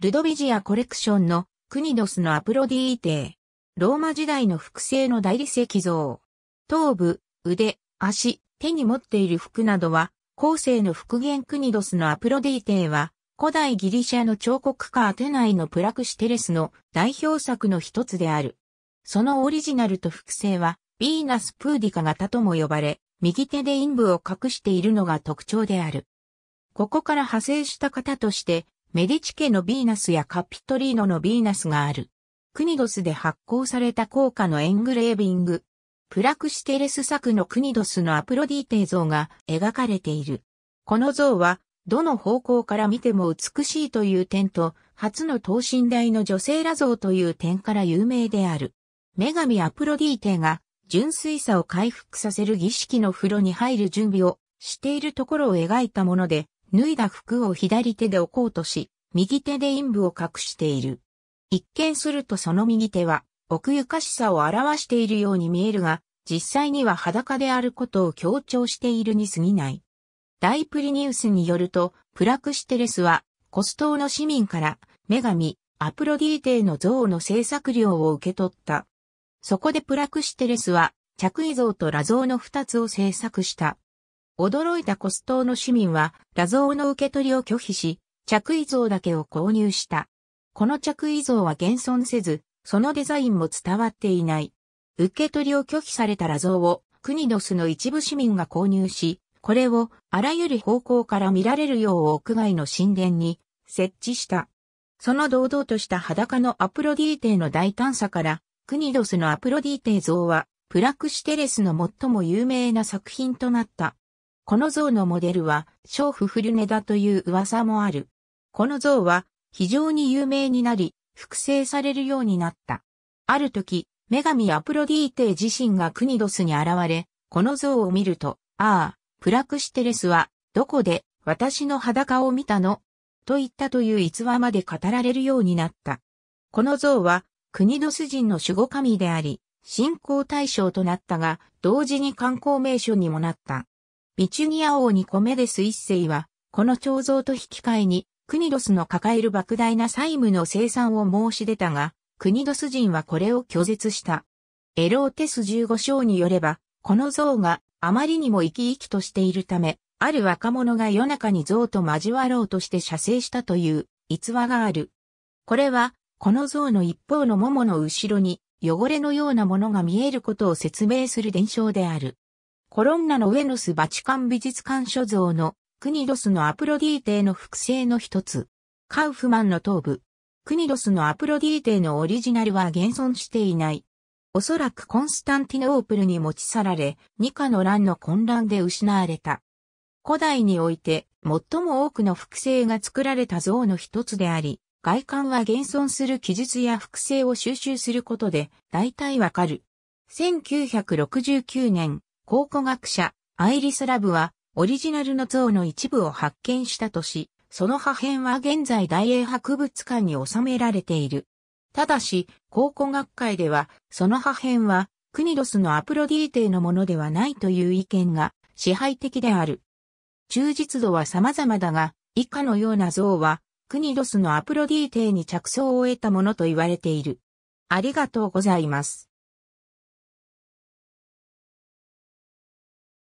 ルドビジアコレクションのクニドスのアプロディーテローマ時代の複製の大理石像。頭部、腕、足、手に持っている服などは、後世の復元クニドスのアプロディーテは、古代ギリシャの彫刻家アテナイのプラクシテレスの代表作の一つである。そのオリジナルと複製は、ヴィーナス・プーディカ型とも呼ばれ、右手で陰部を隠しているのが特徴である。ここから派生した型として、メディチ家のヴィーナスやカピトリーノのヴィーナスがある。クニドスで発行された硬貨のエングレービング。プラクシテレス作のクニドスのアプロディーテ像が描かれている。この像は、どの方向から見ても美しいという点と、初の等身大の女性ら像という点から有名である。女神アプロディーテが、純粋さを回復させる儀式の風呂に入る準備をしているところを描いたもので、脱いだ服を左手で置こうとし、右手で陰部を隠している。一見するとその右手は、奥ゆかしさを表しているように見えるが、実際には裸であることを強調しているに過ぎない。大プリニウスによると、プラクシテレスは、コス島の市民から、女神、アプロディーテの像の制作料を受け取った。そこでプラクシテレスは、着衣像と裸像の二つを制作した。驚いたコスーの市民は、画像の受け取りを拒否し、着衣像だけを購入した。この着衣像は現存せず、そのデザインも伝わっていない。受け取りを拒否された画像を、クニドスの一部市民が購入し、これをあらゆる方向から見られるよう屋外の神殿に設置した。その堂々とした裸のアプロディーテの大胆さから、クニドスのアプロディーテ像は、プラクシテレスの最も有名な作品となった。この像のモデルは、娼婦フルネだという噂もある。この像は、非常に有名になり、複製されるようになった。ある時、女神アプロディーテ自身がクニドスに現れ、この像を見ると、ああ、プラクシテレスは、どこで、私の裸を見たのと言ったという逸話まで語られるようになった。この像は、クニドス人の守護神であり、信仰対象となったが、同時に観光名所にもなった。ビチュニア王にコメデス一世は、この彫像と引き換えに、クニドスの抱える莫大な債務の生産を申し出たが、クニドス人はこれを拒絶した。エローテス15章によれば、この像があまりにも生き生きとしているため、ある若者が夜中に像と交わろうとして射精したという逸話がある。これは、この像の一方の桃の後ろに汚れのようなものが見えることを説明する伝承である。コロンナのウェノス・バチカン美術館所蔵のクニドスのアプロディーテの複製の一つ。カウフマンの頭部。クニドスのアプロディーテのオリジナルは現存していない。おそらくコンスタンティノープルに持ち去られ、ニカの乱の混乱で失われた。古代において最も多くの複製が作られた像の一つであり、外観は現存する記述や複製を収集することで大体わかる。1969年、考古学者、アイリスラブは、オリジナルの像の一部を発見したとし、その破片は現在大英博物館に収められている。ただし、考古学会では、その破片は、クニドスのアプロディーテのものではないという意見が支配的である。忠実度は様々だが、以下のような像は、クニドスのアプロディーテに着想を得たものと言われている。ありがとうございます。